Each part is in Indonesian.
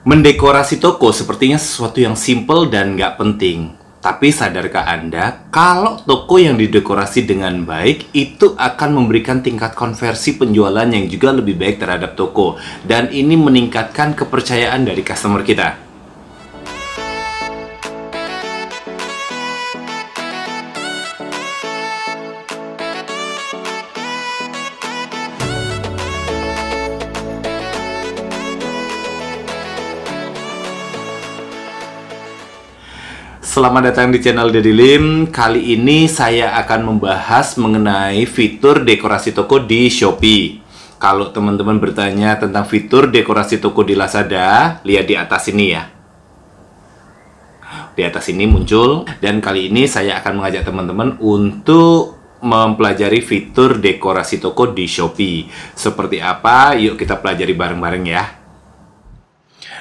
Mendekorasi toko sepertinya sesuatu yang simple dan nggak penting. Tapi sadarkah Anda, kalau toko yang didekorasi dengan baik, itu akan memberikan tingkat konversi penjualan yang juga lebih baik terhadap toko. Dan ini meningkatkan kepercayaan dari customer kita. selamat datang di channel Deddy Lim. Kali ini saya akan membahas mengenai fitur dekorasi toko di Shopee. Kalau teman-teman bertanya tentang fitur dekorasi toko di Lazada, lihat di atas ini ya. Di atas ini muncul dan kali ini saya akan mengajak teman-teman untuk mempelajari fitur dekorasi toko di Shopee. Seperti apa? Yuk kita pelajari bareng-bareng ya.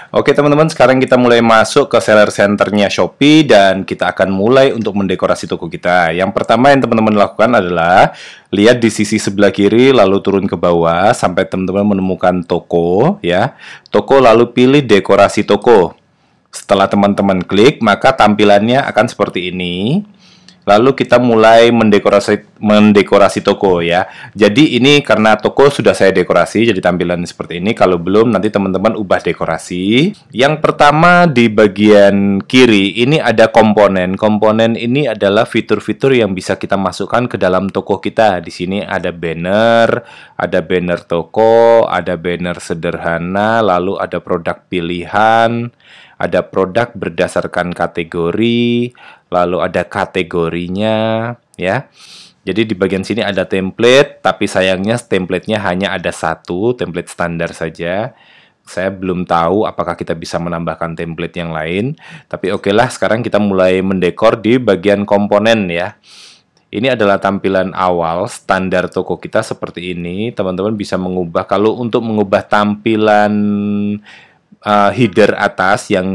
Oke teman-teman, sekarang kita mulai masuk ke seller centernya Shopee dan kita akan mulai untuk mendekorasi toko kita. Yang pertama yang teman-teman lakukan adalah lihat di sisi sebelah kiri lalu turun ke bawah sampai teman-teman menemukan toko ya. Toko lalu pilih dekorasi toko. Setelah teman-teman klik, maka tampilannya akan seperti ini. Lalu kita mulai mendekorasi mendekorasi toko ya. Jadi ini karena toko sudah saya dekorasi jadi tampilan seperti ini. Kalau belum nanti teman-teman ubah dekorasi. Yang pertama di bagian kiri ini ada komponen. Komponen ini adalah fitur-fitur yang bisa kita masukkan ke dalam toko kita. Di sini ada banner, ada banner toko, ada banner sederhana, lalu ada produk pilihan, ada produk berdasarkan kategori, lalu ada kategorinya ya. Jadi di bagian sini ada template, tapi sayangnya templatenya hanya ada satu, template standar saja. Saya belum tahu apakah kita bisa menambahkan template yang lain, tapi oke lah sekarang kita mulai mendekor di bagian komponen ya. Ini adalah tampilan awal standar toko kita seperti ini. Teman-teman bisa mengubah kalau untuk mengubah tampilan uh, header atas yang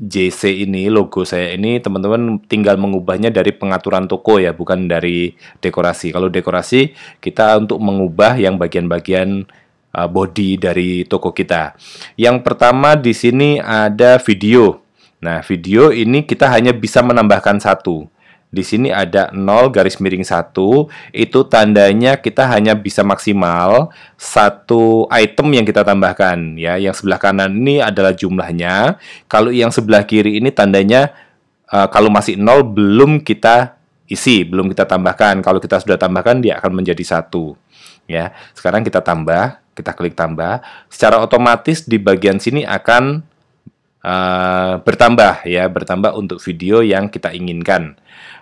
JC ini, logo saya ini, teman-teman tinggal mengubahnya dari pengaturan toko ya, bukan dari dekorasi. Kalau dekorasi, kita untuk mengubah yang bagian-bagian uh, body dari toko kita. Yang pertama di sini ada video. Nah, video ini kita hanya bisa menambahkan satu. Di sini ada 0 garis miring 1, itu tandanya kita hanya bisa maksimal satu item yang kita tambahkan ya. Yang sebelah kanan ini adalah jumlahnya. Kalau yang sebelah kiri ini tandanya uh, kalau masih 0 belum kita isi, belum kita tambahkan. Kalau kita sudah tambahkan dia akan menjadi satu ya. Sekarang kita tambah, kita klik tambah. Secara otomatis di bagian sini akan uh, bertambah ya, bertambah untuk video yang kita inginkan.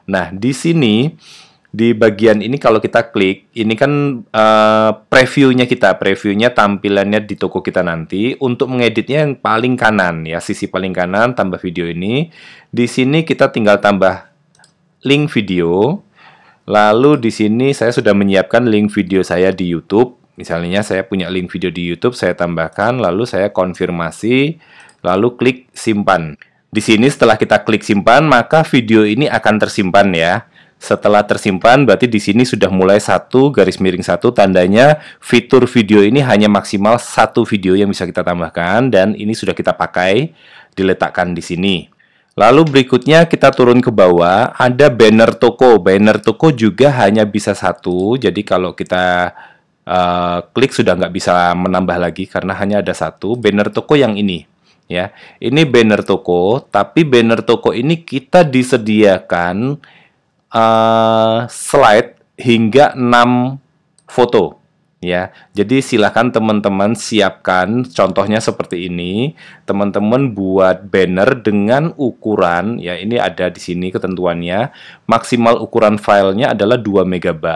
Nah, di sini di bagian ini kalau kita klik, ini kan uh, previewnya kita, previewnya tampilannya di toko kita nanti. Untuk mengeditnya yang paling kanan ya, sisi paling kanan tambah video ini. Di sini kita tinggal tambah link video. Lalu di sini saya sudah menyiapkan link video saya di YouTube. Misalnya saya punya link video di YouTube, saya tambahkan, lalu saya konfirmasi, lalu klik simpan. Di sini setelah kita klik simpan, maka video ini akan tersimpan ya. Setelah tersimpan, berarti di sini sudah mulai satu garis miring satu tandanya fitur video ini hanya maksimal satu video yang bisa kita tambahkan dan ini sudah kita pakai diletakkan di sini. Lalu berikutnya kita turun ke bawah, ada banner toko. Banner toko juga hanya bisa satu, jadi kalau kita uh, klik sudah nggak bisa menambah lagi karena hanya ada satu banner toko yang ini ya. Ini banner toko, tapi banner toko ini kita disediakan uh, slide hingga 6 foto ya. Jadi silahkan teman-teman siapkan contohnya seperti ini. Teman-teman buat banner dengan ukuran ya ini ada di sini ketentuannya. Maksimal ukuran filenya adalah 2 MB.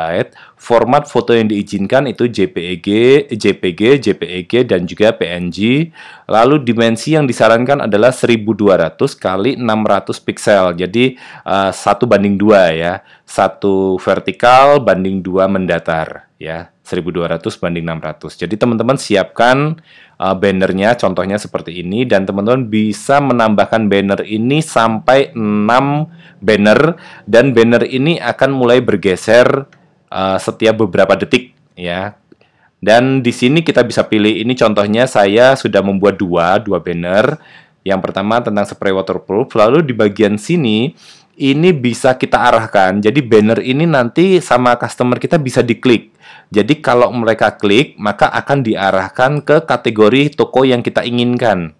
Format foto yang diizinkan itu JPEG, JPG, JPEG dan juga PNG. Lalu dimensi yang disarankan adalah 1200 kali 600 piksel. Jadi eh, satu uh, banding dua ya. Satu vertikal banding dua mendatar ya 1200 banding 600. Jadi teman-teman siapkan uh, bannernya contohnya seperti ini dan teman-teman bisa menambahkan banner ini sampai 6 banner dan banner ini akan mulai bergeser uh, setiap beberapa detik ya. Dan di sini kita bisa pilih ini contohnya saya sudah membuat dua dua banner. Yang pertama tentang spray waterproof lalu di bagian sini ini bisa kita arahkan. Jadi banner ini nanti sama customer kita bisa diklik. Jadi kalau mereka klik, maka akan diarahkan ke kategori toko yang kita inginkan.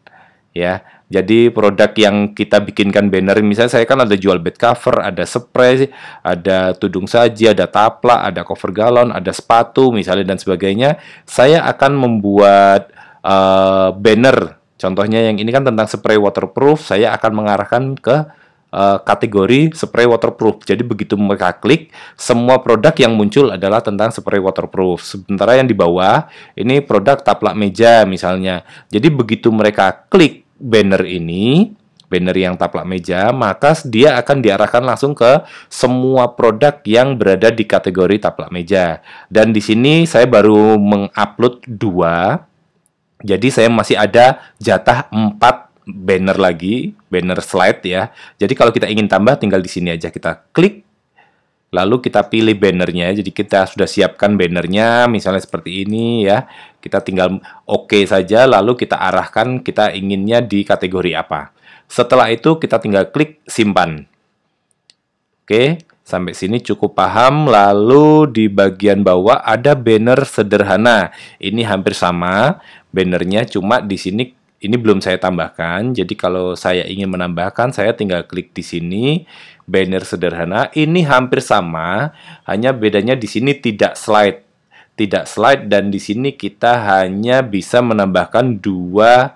Ya. Jadi produk yang kita bikinkan banner, misalnya saya kan ada jual bed cover, ada spray, ada tudung saja, ada tapla, ada cover galon, ada sepatu misalnya dan sebagainya. Saya akan membuat uh, banner. Contohnya yang ini kan tentang spray waterproof, saya akan mengarahkan ke Eh, kategori spray waterproof. Jadi begitu mereka klik, semua produk yang muncul adalah tentang spray waterproof. Sementara yang di bawah ini produk taplak meja misalnya. Jadi begitu mereka klik banner ini, banner yang taplak meja, maka dia akan diarahkan langsung ke semua produk yang berada di kategori taplak meja. Dan di sini saya baru mengupload dua, jadi saya masih ada jatah 4 banner lagi, banner slide ya. Jadi kalau kita ingin tambah tinggal di sini aja kita klik lalu kita pilih bannernya jadi kita sudah siapkan bannernya misalnya seperti ini ya kita tinggal oke saja lalu kita arahkan kita inginnya di kategori apa setelah itu kita tinggal klik simpan oke sampai sini cukup paham lalu di bagian bawah ada banner sederhana ini hampir sama bannernya cuma di sini ini belum saya tambahkan. Jadi kalau saya ingin menambahkan, saya tinggal klik di sini banner sederhana. Ini hampir sama, hanya bedanya di sini tidak slide. Tidak slide dan di sini kita hanya bisa menambahkan dua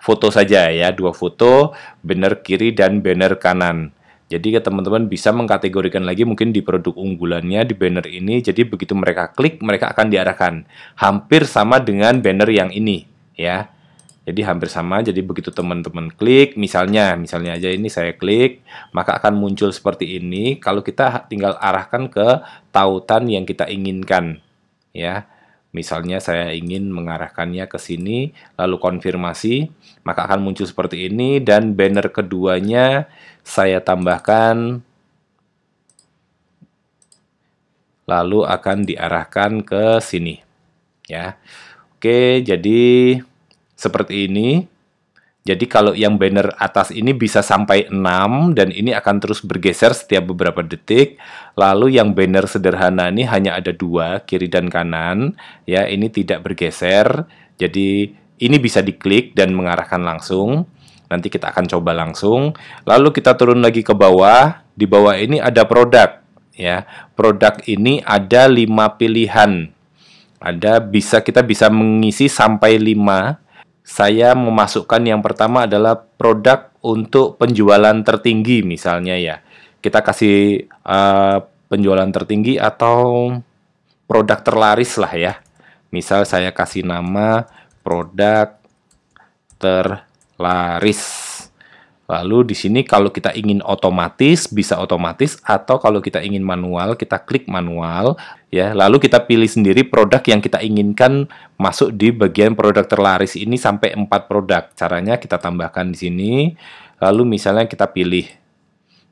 foto saja ya, dua foto banner kiri dan banner kanan. Jadi teman-teman bisa mengkategorikan lagi mungkin di produk unggulannya di banner ini. Jadi begitu mereka klik, mereka akan diarahkan. Hampir sama dengan banner yang ini ya. Jadi hampir sama. Jadi begitu teman-teman klik, misalnya, misalnya aja ini saya klik, maka akan muncul seperti ini. Kalau kita tinggal arahkan ke tautan yang kita inginkan, ya. Misalnya saya ingin mengarahkannya ke sini, lalu konfirmasi, maka akan muncul seperti ini dan banner keduanya saya tambahkan lalu akan diarahkan ke sini. Ya. Oke, jadi seperti ini. Jadi kalau yang banner atas ini bisa sampai 6 dan ini akan terus bergeser setiap beberapa detik. Lalu yang banner sederhana ini hanya ada dua, kiri dan kanan. Ya, ini tidak bergeser. Jadi ini bisa diklik dan mengarahkan langsung. Nanti kita akan coba langsung. Lalu kita turun lagi ke bawah. Di bawah ini ada produk. Ya, produk ini ada lima pilihan. Ada bisa kita bisa mengisi sampai 5 saya memasukkan yang pertama adalah produk untuk penjualan tertinggi misalnya ya. Kita kasih uh, penjualan tertinggi atau produk terlaris lah ya. Misal saya kasih nama produk terlaris. Lalu di sini kalau kita ingin otomatis bisa otomatis atau kalau kita ingin manual kita klik manual ya. Lalu kita pilih sendiri produk yang kita inginkan masuk di bagian produk terlaris ini sampai 4 produk. Caranya kita tambahkan di sini. Lalu misalnya kita pilih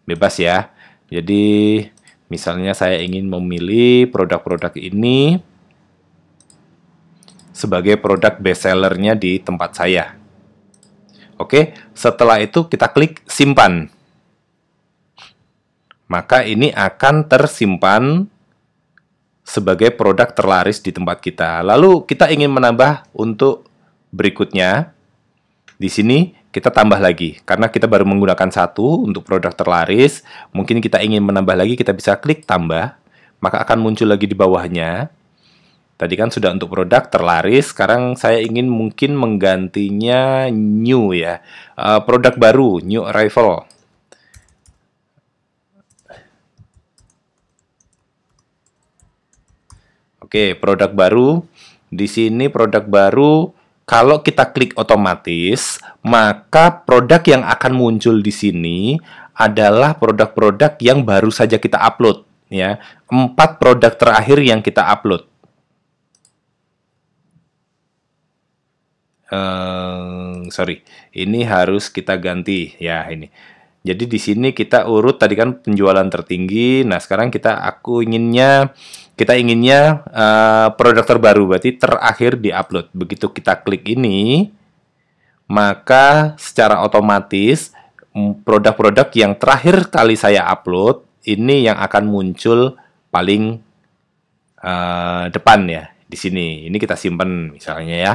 bebas ya. Jadi misalnya saya ingin memilih produk-produk ini sebagai produk bestsellernya di tempat saya Oke, setelah itu kita klik simpan. Maka ini akan tersimpan sebagai produk terlaris di tempat kita. Lalu kita ingin menambah untuk berikutnya. Di sini kita tambah lagi karena kita baru menggunakan satu untuk produk terlaris. Mungkin kita ingin menambah lagi, kita bisa klik tambah, maka akan muncul lagi di bawahnya Tadi kan sudah untuk produk terlaris, sekarang saya ingin mungkin menggantinya new ya. Uh, produk baru, new arrival. Oke, produk baru. Di sini produk baru kalau kita klik otomatis, maka produk yang akan muncul di sini adalah produk-produk yang baru saja kita upload ya. Empat produk terakhir yang kita upload eh, sorry, ini harus kita ganti ya ini. Jadi di sini kita urut tadi kan penjualan tertinggi. Nah sekarang kita aku inginnya kita inginnya uh, produk terbaru berarti terakhir di upload Begitu kita klik ini, maka secara otomatis produk-produk yang terakhir kali saya upload ini yang akan muncul paling uh, depan ya di sini. Ini kita simpan misalnya ya.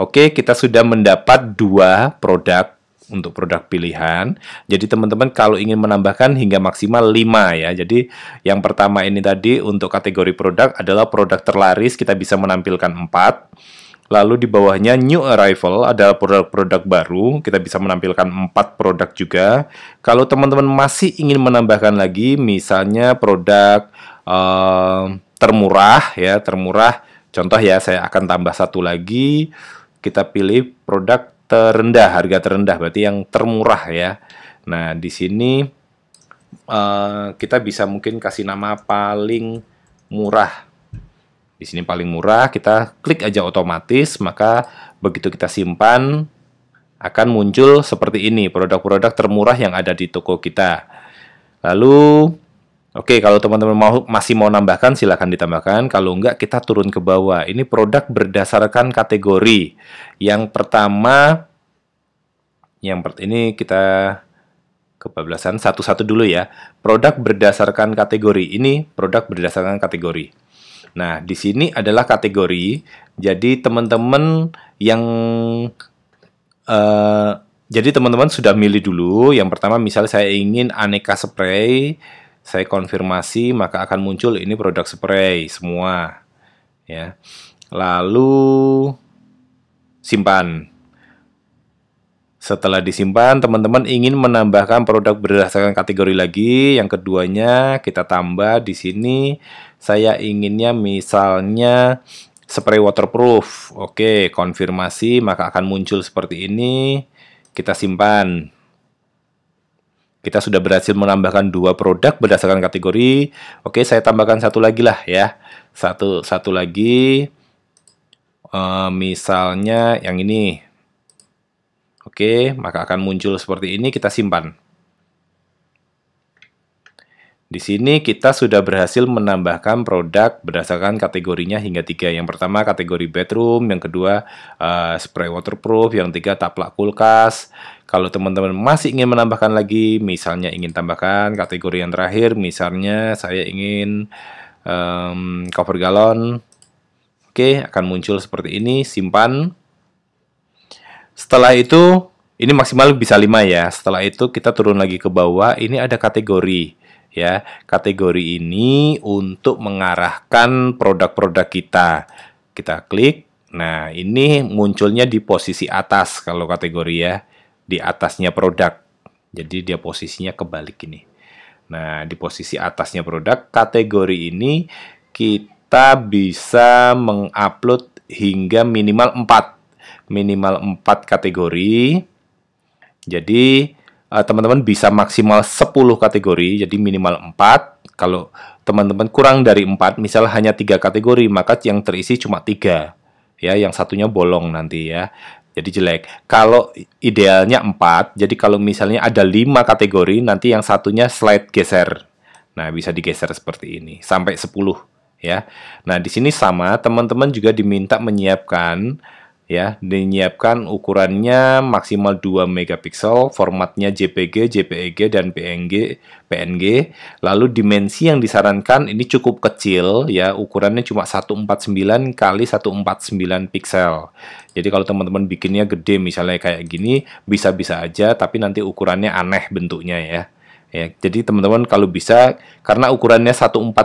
Oke, kita sudah mendapat dua produk untuk produk pilihan. Jadi teman-teman kalau ingin menambahkan hingga maksimal 5 ya. Jadi yang pertama ini tadi untuk kategori produk adalah produk terlaris kita bisa menampilkan 4. Lalu di bawahnya new arrival adalah produk-produk baru, kita bisa menampilkan 4 produk juga. Kalau teman-teman masih ingin menambahkan lagi misalnya produk uh, termurah ya, termurah Contoh ya, saya akan tambah satu lagi kita pilih produk terendah, harga terendah berarti yang termurah ya. Nah, di sini uh, kita bisa mungkin kasih nama paling murah. Di sini paling murah, kita klik aja otomatis, maka begitu kita simpan akan muncul seperti ini produk-produk termurah yang ada di toko kita. Lalu Oke, kalau teman-teman mau masih mau nambahkan silahkan ditambahkan. Kalau enggak kita turun ke bawah. Ini produk berdasarkan kategori. Yang pertama yang per ini kita kebablasan satu-satu dulu ya. Produk berdasarkan kategori. Ini produk berdasarkan kategori. Nah, di sini adalah kategori. Jadi teman-teman yang uh, jadi teman-teman sudah milih dulu. Yang pertama misalnya saya ingin aneka spray saya konfirmasi maka akan muncul ini produk spray semua ya lalu simpan setelah disimpan teman-teman ingin menambahkan produk berdasarkan kategori lagi yang keduanya kita tambah di sini saya inginnya misalnya spray waterproof oke konfirmasi maka akan muncul seperti ini kita simpan kita sudah berhasil menambahkan dua produk berdasarkan kategori. Oke, saya tambahkan satu lagi lah ya. Satu satu lagi. E, misalnya yang ini. Oke, maka akan muncul seperti ini. Kita simpan. Di sini kita sudah berhasil menambahkan produk berdasarkan kategorinya hingga tiga. Yang pertama kategori bedroom, yang kedua uh, spray waterproof, yang tiga taplak kulkas. Kalau teman-teman masih ingin menambahkan lagi, misalnya ingin tambahkan kategori yang terakhir, misalnya saya ingin um, cover galon. Oke, akan muncul seperti ini, simpan. Setelah itu, ini maksimal bisa 5 ya. Setelah itu kita turun lagi ke bawah, ini ada kategori ya kategori ini untuk mengarahkan produk-produk kita kita klik nah ini munculnya di posisi atas kalau kategori ya di atasnya produk jadi dia posisinya kebalik ini nah di posisi atasnya produk kategori ini kita bisa mengupload hingga minimal 4 minimal 4 kategori jadi Eh, teman-teman uh, bisa maksimal 10 kategori, jadi minimal 4. Kalau teman-teman kurang dari 4, misal hanya 3 kategori, maka yang terisi cuma 3. Ya, yang satunya bolong nanti ya. Jadi jelek. Kalau idealnya 4, jadi kalau misalnya ada 5 kategori, nanti yang satunya slide geser. Nah, bisa digeser seperti ini, sampai 10 ya. Nah, di sini sama, teman-teman juga diminta menyiapkan ya menyiapkan ukurannya maksimal 2 megapiksel, formatnya JPG, JPEG dan PNG, PNG. Lalu dimensi yang disarankan ini cukup kecil ya, ukurannya cuma 149 kali 149 piksel. Jadi kalau teman-teman bikinnya gede misalnya kayak gini, bisa-bisa aja tapi nanti ukurannya aneh bentuknya ya. Ya, jadi teman-teman kalau bisa karena ukurannya 149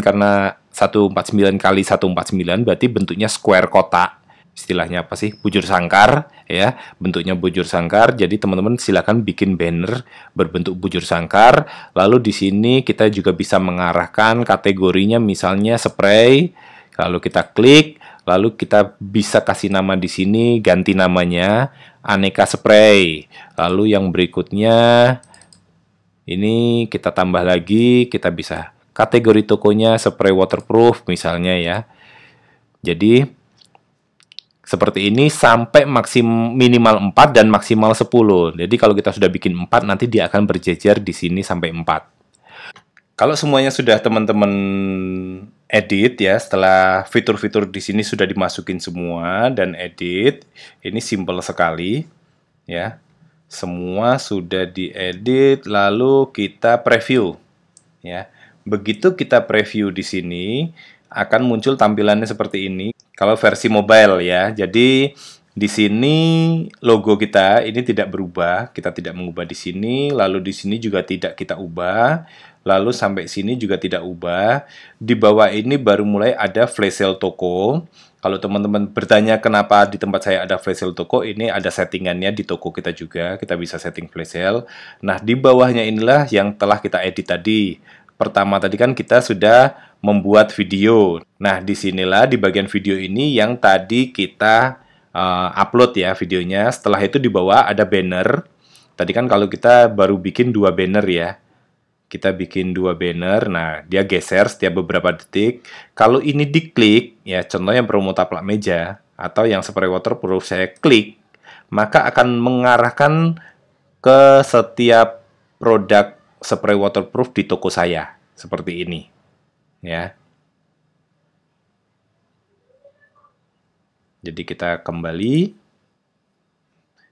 karena 149 kali 149 berarti bentuknya square kotak istilahnya apa sih bujur sangkar ya bentuknya bujur sangkar jadi teman-teman silahkan bikin banner berbentuk bujur sangkar lalu di sini kita juga bisa mengarahkan kategorinya misalnya spray lalu kita klik lalu kita bisa kasih nama di sini ganti namanya aneka spray lalu yang berikutnya ini kita tambah lagi kita bisa kategori tokonya spray waterproof misalnya ya jadi seperti ini sampai maksim minimal 4 dan maksimal 10. Jadi kalau kita sudah bikin 4 nanti dia akan berjejer di sini sampai 4. Kalau semuanya sudah teman-teman edit ya setelah fitur-fitur di sini sudah dimasukin semua dan edit, ini simple sekali ya. Semua sudah diedit lalu kita preview ya. Begitu kita preview di sini akan muncul tampilannya seperti ini. Kalau versi mobile ya. Jadi di sini logo kita ini tidak berubah, kita tidak mengubah di sini, lalu di sini juga tidak kita ubah, lalu sampai sini juga tidak ubah. Di bawah ini baru mulai ada flash sale toko. Kalau teman-teman bertanya kenapa di tempat saya ada flash sale toko, ini ada settingannya di toko kita juga. Kita bisa setting flash sale. Nah, di bawahnya inilah yang telah kita edit tadi. Pertama tadi kan kita sudah membuat video. Nah, disinilah di bagian video ini yang tadi kita uh, upload ya videonya. Setelah itu di bawah ada banner. Tadi kan kalau kita baru bikin dua banner ya. Kita bikin dua banner, nah dia geser setiap beberapa detik. Kalau ini diklik, ya contoh yang promo taplak meja atau yang spray water perlu saya klik, maka akan mengarahkan ke setiap produk spray waterproof di toko saya seperti ini. Ya. Jadi kita kembali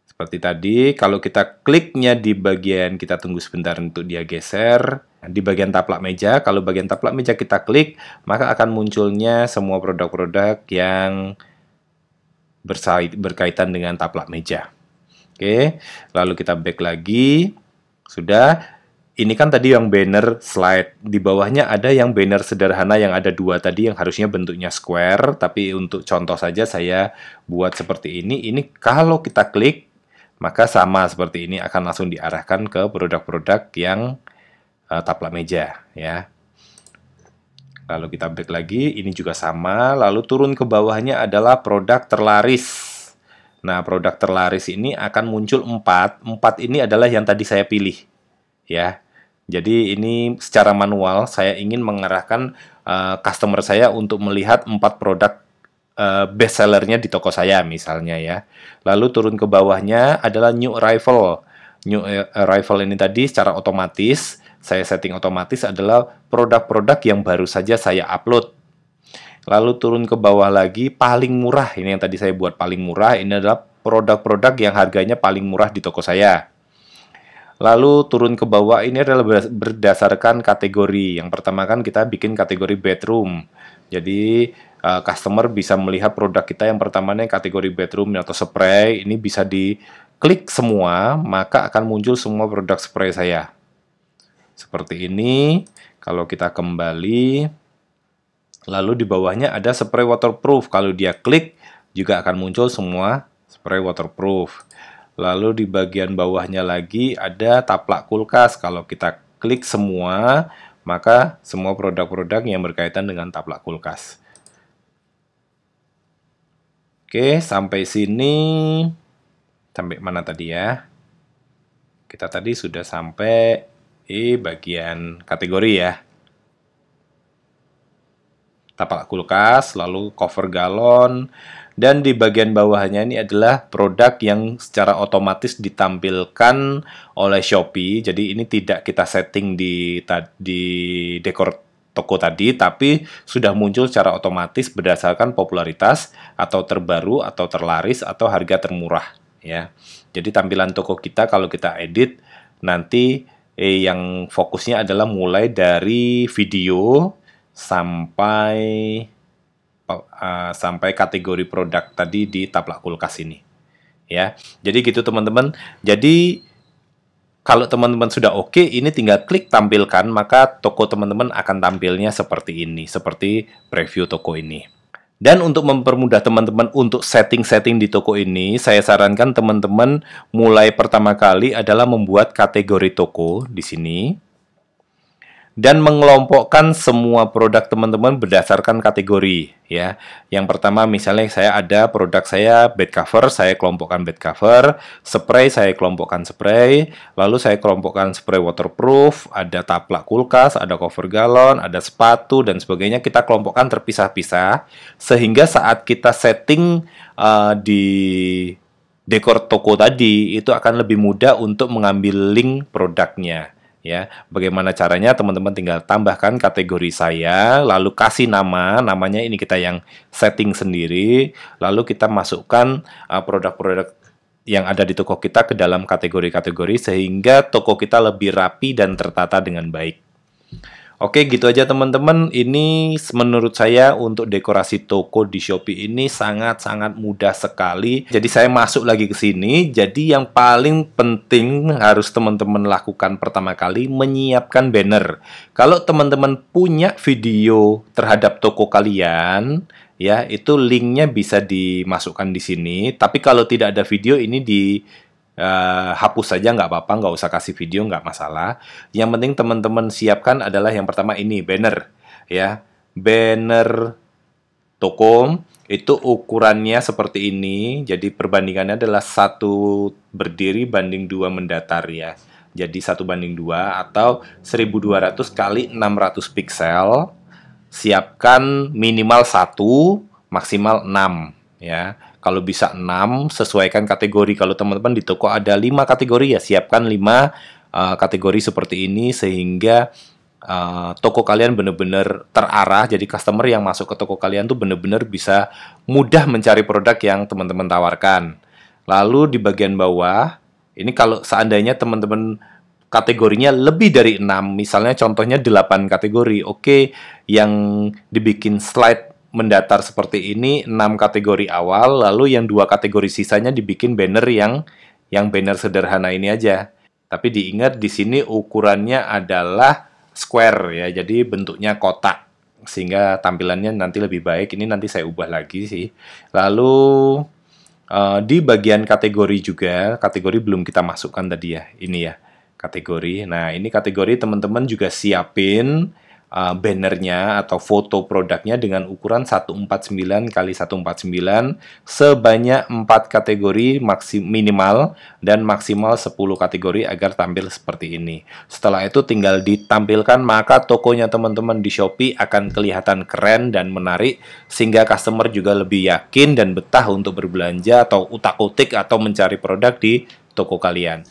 seperti tadi kalau kita kliknya di bagian kita tunggu sebentar untuk dia geser di bagian taplak meja kalau bagian taplak meja kita klik maka akan munculnya semua produk-produk yang berkaitan dengan taplak meja. Oke, lalu kita back lagi. Sudah, ini kan tadi yang banner slide di bawahnya ada yang banner sederhana yang ada dua tadi yang harusnya bentuknya square tapi untuk contoh saja saya buat seperti ini ini kalau kita klik maka sama seperti ini akan langsung diarahkan ke produk-produk yang uh, eh, taplak meja ya lalu kita break lagi ini juga sama lalu turun ke bawahnya adalah produk terlaris nah produk terlaris ini akan muncul 4 4 ini adalah yang tadi saya pilih ya jadi ini secara manual saya ingin mengarahkan uh, customer saya untuk melihat empat produk uh, eh, best sellernya di toko saya misalnya ya. Lalu turun ke bawahnya adalah new arrival. New eh, arrival ini tadi secara otomatis saya setting otomatis adalah produk-produk yang baru saja saya upload. Lalu turun ke bawah lagi paling murah ini yang tadi saya buat paling murah ini adalah produk-produk yang harganya paling murah di toko saya. Lalu turun ke bawah ini adalah berdasarkan kategori. Yang pertama kan kita bikin kategori bedroom. Jadi uh, customer bisa melihat produk kita yang pertamanya kategori bedroom atau spray ini bisa di klik semua maka akan muncul semua produk spray saya. Seperti ini. Kalau kita kembali lalu di bawahnya ada spray waterproof. Kalau dia klik juga akan muncul semua spray waterproof. Lalu di bagian bawahnya lagi ada taplak kulkas. Kalau kita klik semua, maka semua produk-produk yang berkaitan dengan taplak kulkas. Oke, sampai sini. Sampai mana tadi ya? Kita tadi sudah sampai di bagian kategori ya tapak kulkas, lalu cover galon, dan di bagian bawahnya ini adalah produk yang secara otomatis ditampilkan oleh Shopee. Jadi ini tidak kita setting di di dekor toko tadi, tapi sudah muncul secara otomatis berdasarkan popularitas atau terbaru atau terlaris atau harga termurah ya. Jadi tampilan toko kita kalau kita edit nanti eh, yang fokusnya adalah mulai dari video sampai uh, sampai kategori produk tadi di taplak kulkas ini. Ya. Jadi gitu teman-teman. Jadi kalau teman-teman sudah oke, okay, ini tinggal klik tampilkan, maka toko teman-teman akan tampilnya seperti ini, seperti preview toko ini. Dan untuk mempermudah teman-teman untuk setting-setting di toko ini, saya sarankan teman-teman mulai pertama kali adalah membuat kategori toko di sini dan mengelompokkan semua produk teman-teman berdasarkan kategori ya. Yang pertama misalnya saya ada produk saya bed cover, saya kelompokkan bed cover, spray saya kelompokkan spray, lalu saya kelompokkan spray waterproof, ada taplak kulkas, ada cover galon, ada sepatu dan sebagainya kita kelompokkan terpisah-pisah sehingga saat kita setting uh, di dekor toko tadi itu akan lebih mudah untuk mengambil link produknya ya. Bagaimana caranya? Teman-teman tinggal tambahkan kategori saya, lalu kasih nama, namanya ini kita yang setting sendiri, lalu kita masukkan uh, produk-produk uh, yang ada di toko kita ke dalam kategori-kategori sehingga toko kita lebih rapi dan tertata dengan baik. Oke, gitu aja teman-teman. Ini menurut saya untuk dekorasi toko di Shopee ini sangat-sangat mudah sekali. Jadi saya masuk lagi ke sini. Jadi yang paling penting harus teman-teman lakukan pertama kali menyiapkan banner. Kalau teman-teman punya video terhadap toko kalian, ya itu linknya bisa dimasukkan di sini. Tapi kalau tidak ada video ini di uh, hapus saja nggak apa-apa, nggak usah kasih video nggak masalah. Yang penting teman-teman siapkan adalah yang pertama ini banner ya, banner toko itu ukurannya seperti ini. Jadi perbandingannya adalah satu berdiri banding dua mendatar ya. Jadi satu banding dua atau 1200 kali 600 pixel Siapkan minimal satu, maksimal enam ya. Kalau bisa 6, sesuaikan kategori. Kalau teman-teman di toko ada 5 kategori, ya siapkan 5 uh, eh, kategori seperti ini sehingga uh, toko kalian benar-benar terarah. Jadi customer yang masuk ke toko kalian tuh benar-benar bisa mudah mencari produk yang teman-teman tawarkan. Lalu di bagian bawah, ini kalau seandainya teman-teman kategorinya lebih dari 6, misalnya contohnya 8 kategori, oke, okay, yang dibikin slide mendatar seperti ini 6 kategori awal, lalu yang dua kategori sisanya dibikin banner yang yang banner sederhana ini aja. Tapi diingat di sini ukurannya adalah square ya, jadi bentuknya kotak sehingga tampilannya nanti lebih baik. Ini nanti saya ubah lagi sih. Lalu uh, di bagian kategori juga, kategori belum kita masukkan tadi ya, ini ya kategori. Nah ini kategori teman-teman juga siapin uh, bannernya atau foto produknya dengan ukuran 149 kali 149 sebanyak 4 kategori maksim minimal dan maksimal 10 kategori agar tampil seperti ini. Setelah itu tinggal ditampilkan maka tokonya teman-teman di Shopee akan kelihatan keren dan menarik sehingga customer juga lebih yakin dan betah untuk berbelanja atau utak-utik atau mencari produk di toko kalian.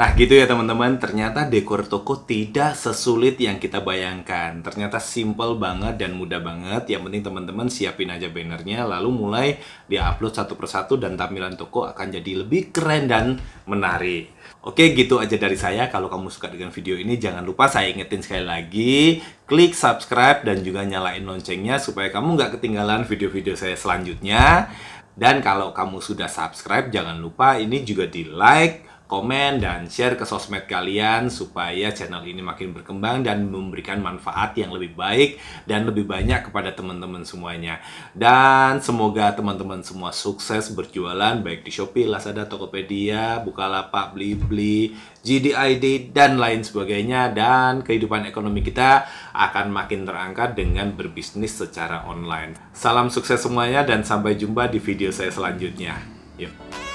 Nah gitu ya teman-teman, ternyata dekor toko tidak sesulit yang kita bayangkan. Ternyata simple banget dan mudah banget. Yang penting teman-teman siapin aja bannernya, lalu mulai upload satu persatu dan tampilan toko akan jadi lebih keren dan menarik. Oke gitu aja dari saya, kalau kamu suka dengan video ini jangan lupa saya ingetin sekali lagi, klik subscribe dan juga nyalain loncengnya supaya kamu nggak ketinggalan video-video saya selanjutnya. Dan kalau kamu sudah subscribe, jangan lupa ini juga di like, komen dan share ke sosmed kalian supaya channel ini makin berkembang dan memberikan manfaat yang lebih baik dan lebih banyak kepada teman-teman semuanya. Dan semoga teman-teman semua sukses berjualan baik di Shopee, Lazada, Tokopedia, Bukalapak, Blibli, GDID, dan lain sebagainya. Dan kehidupan ekonomi kita akan makin terangkat dengan berbisnis secara online. Salam sukses semuanya dan sampai jumpa di video saya selanjutnya. Yuk.